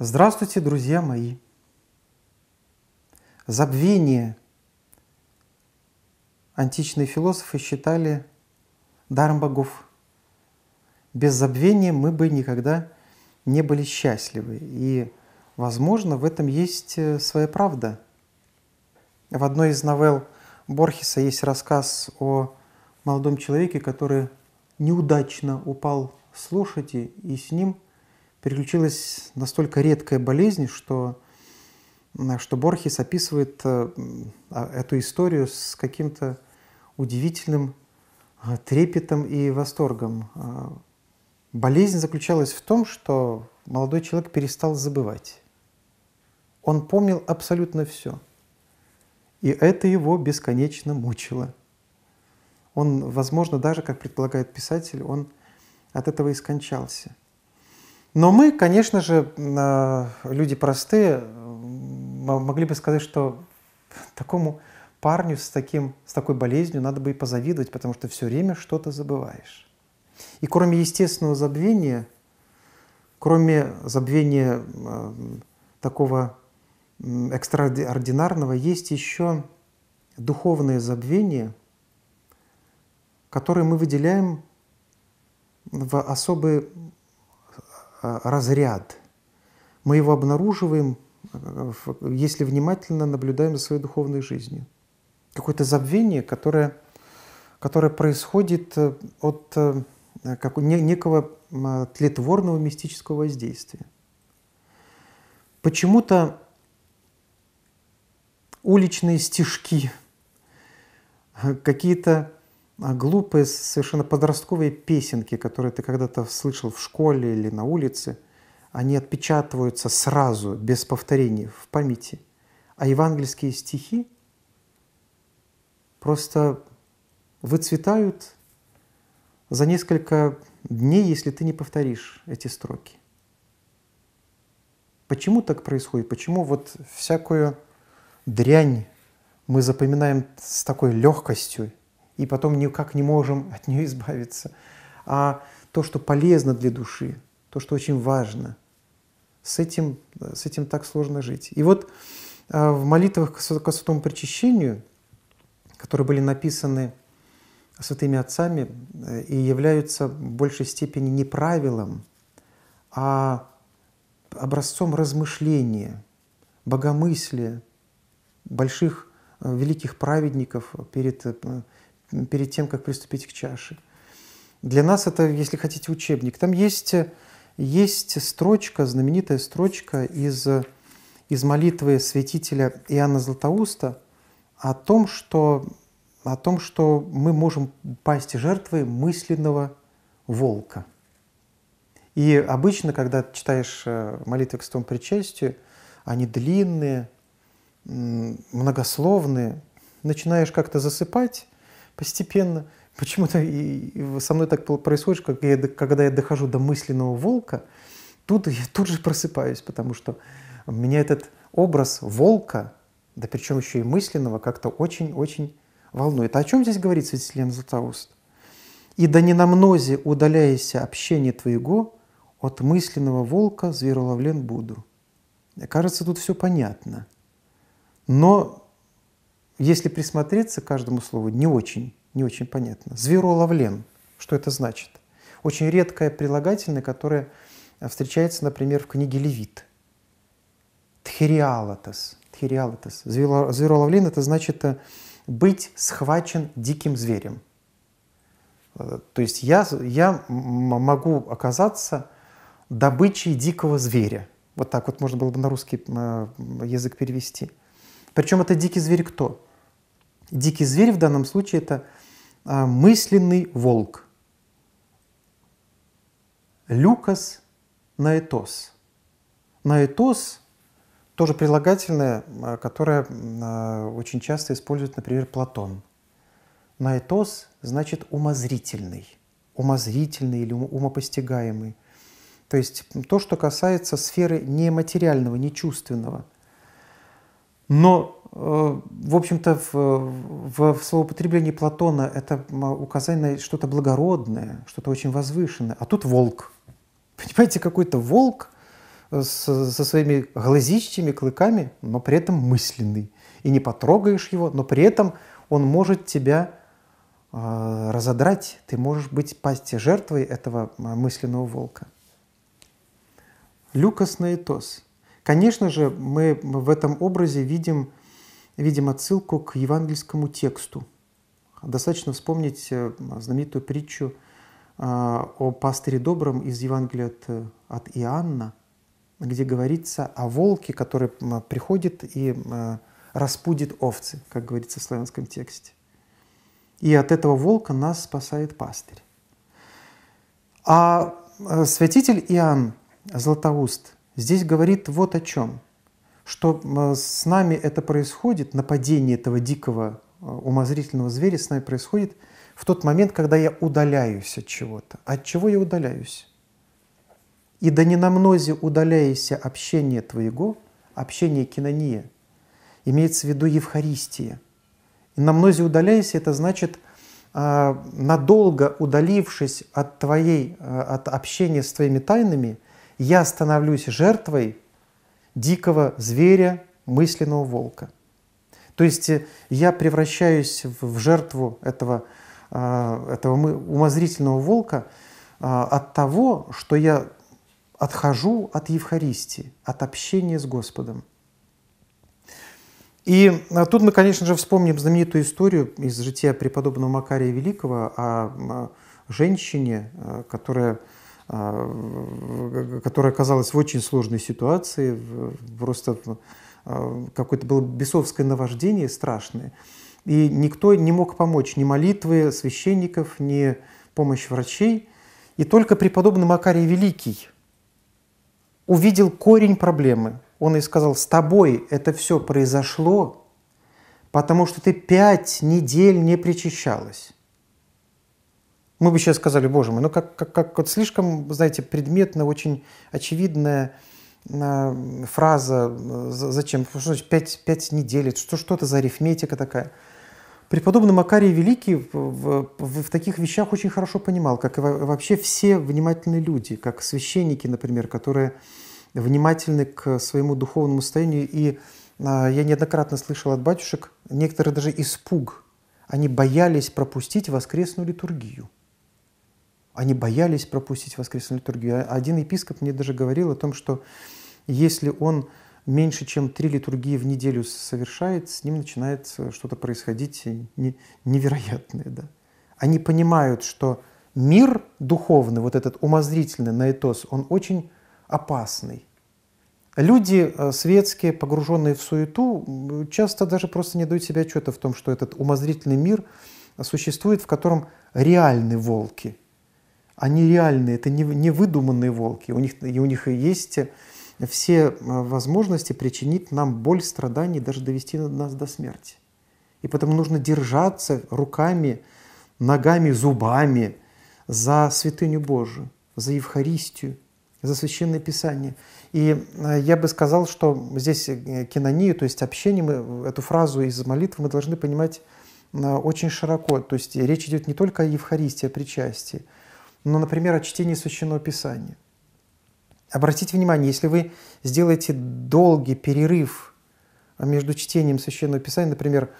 Здравствуйте, друзья мои! Забвение античные философы считали даром богов. Без забвения мы бы никогда не были счастливы. И, возможно, в этом есть э, своя правда. В одной из новелл Борхеса есть рассказ о молодом человеке, который неудачно упал с лошади, и с ним – переключилась настолько редкая болезнь, что, что Борхес описывает э, а, эту историю с каким-то удивительным э, трепетом и восторгом. Э, болезнь заключалась в том, что молодой человек перестал забывать. Он помнил абсолютно все. И это его бесконечно мучило. Он, возможно, даже, как предполагает писатель, он от этого и скончался – но мы, конечно же, э, люди простые, могли бы сказать, что такому парню с, таким, с такой болезнью надо бы и позавидовать, потому что все время что-то забываешь. И кроме естественного забвения, кроме забвения такого э, экстраординарного, есть еще духовные забвения которые мы выделяем в особые а, разряд. Мы его обнаруживаем, э, если внимательно наблюдаем за своей духовной жизнью. Какое-то забвение, которое, которое происходит э, от э, как, некого а, тлетворного мистического воздействия. Почему-то уличные стишки, какие-то а глупые совершенно подростковые песенки, которые ты когда-то слышал в школе или на улице, они отпечатываются сразу, без повторений, в памяти. А евангельские стихи просто выцветают за несколько дней, если ты не повторишь эти строки. Почему так происходит? Почему вот всякую дрянь мы запоминаем с такой легкостью и потом никак не можем от нее избавиться, а то, что полезно для души, то, что очень важно. С этим, с этим так сложно жить. И вот а, в молитвах к святому причащению, которые были написаны святыми отцами э, и являются в большей степени не правилом, а образцом размышления, богомыслия, больших э, великих праведников перед, э, перед тем, как приступить к чаше. Для нас это, если хотите, учебник. Там есть, есть строчка, знаменитая строчка из, из молитвы святителя Иоанна Златоуста о том, что, о том, что мы можем пасть жертвой мысленного волка. И обычно, когда читаешь э, молитвы к Святому Причастию, они длинные, многословные, начинаешь как-то засыпать, постепенно. Почему-то со мной так происходит, как я, когда я дохожу до мысленного волка, тут я тут же просыпаюсь, потому что меня этот образ волка, да причем еще и мысленного, как-то очень-очень волнует. А о чем здесь говорит Святитель Златоуст? «И да не намнозе удаляйся общение твоего, от мысленного волка звероловлен буду». Кажется, тут все понятно. Но если присмотреться к каждому слову, не очень, не очень понятно. Звероловлен, что это значит? Очень редкое прилагательное, которое э, встречается, например, в книге Левит. Тхериалатас. Тхериалатас. Звероловлен – это значит э, быть схвачен диким зверем. Э, то есть я, я могу оказаться добычей дикого зверя. Вот так вот можно было бы на русский язык перевести. Причем это дикий зверь кто? Дикий зверь в данном случае это а, мысленный волк. Люкас наэтос. Наэтос тоже прилагательное, а, которое а, очень часто использует, например, Платон. Наэтос значит умозрительный, умозрительный или умопостигаемый. То есть то, что касается сферы нематериального, нечувственного. Но Э, в общем-то, в, в, в словоупотреблении Платона это указание на что-то благородное, что-то очень возвышенное. А тут волк. Понимаете, какой-то волк э, со, со своими глазищами, клыками, но при этом мысленный. И не потрогаешь его, но при этом он может тебя э, разодрать. Ты можешь быть пасти жертвой этого мысленного волка. Люкос Наитос. Конечно же, мы в этом образе видим видим отсылку к евангельскому тексту. Достаточно вспомнить э, знаменитую притчу э, о пастыре добром из Евангелия от, от Иоанна, где говорится о волке, который приходит и э, распудит овцы, как говорится в славянском тексте. И от этого волка нас спасает пастырь. А святитель Иоанн Златоуст здесь говорит вот о чем – что с нами это происходит, нападение этого дикого э, умозрительного зверя с нами происходит в тот момент, когда я удаляюсь от чего-то. От чего я удаляюсь? «И да не на мнозе удаляйся общение твоего, общение кинония». Имеется в виду Евхаристия. «И на мнозе удаляйся» — это значит, а, надолго удалившись от, твоей, э, от общения с твоими тайнами, я становлюсь жертвой — дикого зверя, мысленного волка. То есть э, я превращаюсь в жертву этого, а, этого умозрительного волка а, от того, что я отхожу от Евхаристии, от общения с Господом. И а, тут мы, конечно же, вспомним знаменитую историю из жития преподобного Макария Великого о женщине, э, которая а, которая оказалась в очень сложной ситуации, просто а, какое-то было бесовское наваждение страшное. И никто не мог помочь, ни молитвы священников, ни помощь врачей. И только преподобный Макарий Великий увидел корень проблемы. Он и сказал, с тобой это все произошло, потому что ты пять недель не причащалась. Мы бы сейчас сказали, боже мой, ну как, как, как вот слишком, знаете, предметно, очень очевидная а, фраза, зачем, что значит пять, пять недель, что, что это за арифметика такая. Преподобный Макарий Великий в, в, в таких вещах очень хорошо понимал, как и вообще все внимательные люди, как священники, например, которые внимательны к своему духовному состоянию. И а, я неоднократно слышал от батюшек, некоторые даже испуг. Они боялись пропустить воскресную литургию. Они боялись пропустить воскресную литургию. А один епископ мне даже говорил о том, что если он меньше, чем три литургии в неделю совершает, с ним начинает что-то происходить невероятное. Да. Они понимают, что мир духовный, вот этот умозрительный наэтос, он очень опасный. Люди э, светские, погруженные в суету, часто даже просто не дают себе отчета в том, что этот умозрительный мир существует, в котором реальны волки – они реальные, это не, не выдуманные волки. У них, и у них есть все э, возможности причинить нам боль, страдания, даже довести нас до смерти. И поэтому нужно держаться руками, ногами, зубами за святыню Божию, за Евхаристию, за Священное Писание. И э, я бы сказал, что здесь э, кинонию, то есть общение, мы, эту фразу из молитвы мы должны понимать очень широко. То есть речь идет не только о Евхаристии, о причастии – но, ну, например, о чтении Священного Писания. Обратите внимание, если вы сделаете долгий перерыв между чтением Священного Писания, например,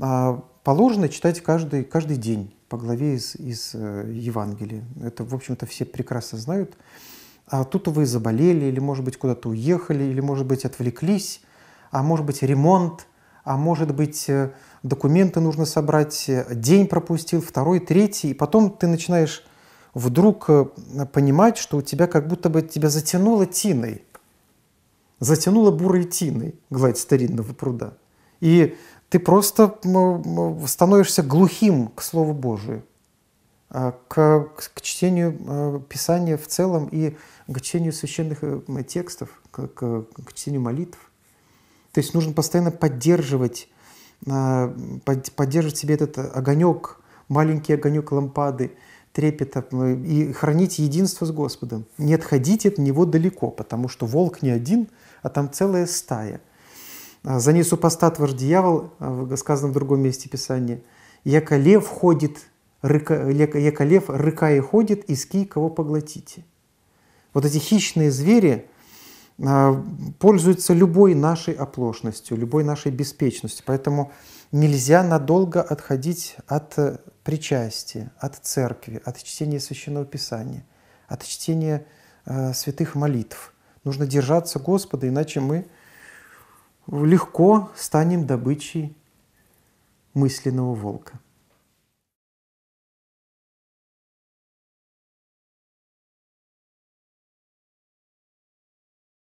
а, положено читать каждый, каждый день по главе из, из э, Евангелия. Это, в общем-то, все прекрасно знают. А тут вы заболели, или, может быть, куда-то уехали, или, может быть, отвлеклись, а может быть, ремонт, а может быть, э, документы нужно собрать, э, день пропустил, второй, третий, и потом ты начинаешь вдруг э, понимать, что у тебя как будто бы тебя затянуло тиной, затянуло бурой тиной гладь старинного пруда. И ты просто становишься глухим к Слову Божию, а, к, к чтению э, Писания в целом и к чтению священных э, текстов, к, к, к чтению молитв. То есть нужно постоянно поддерживать, поддерживать себе этот огонек, маленький огонек лампады – трепета ну, и хранить единство с Господом. Не отходите от Него далеко, потому что волк не один, а там целая стая. А, за ней супостат ваш дьявол, а, сказано в другом месте Писания, яко лев ходит, рыка, яко лев и ходит, и ки кого поглотите. Вот эти хищные звери а, пользуются любой нашей оплошностью, любой нашей беспечностью. Поэтому нельзя надолго отходить от э, причастия, от церкви, от чтения Священного Писания, от чтения э, святых молитв. Нужно держаться Господа, иначе мы легко станем добычей мысленного волка.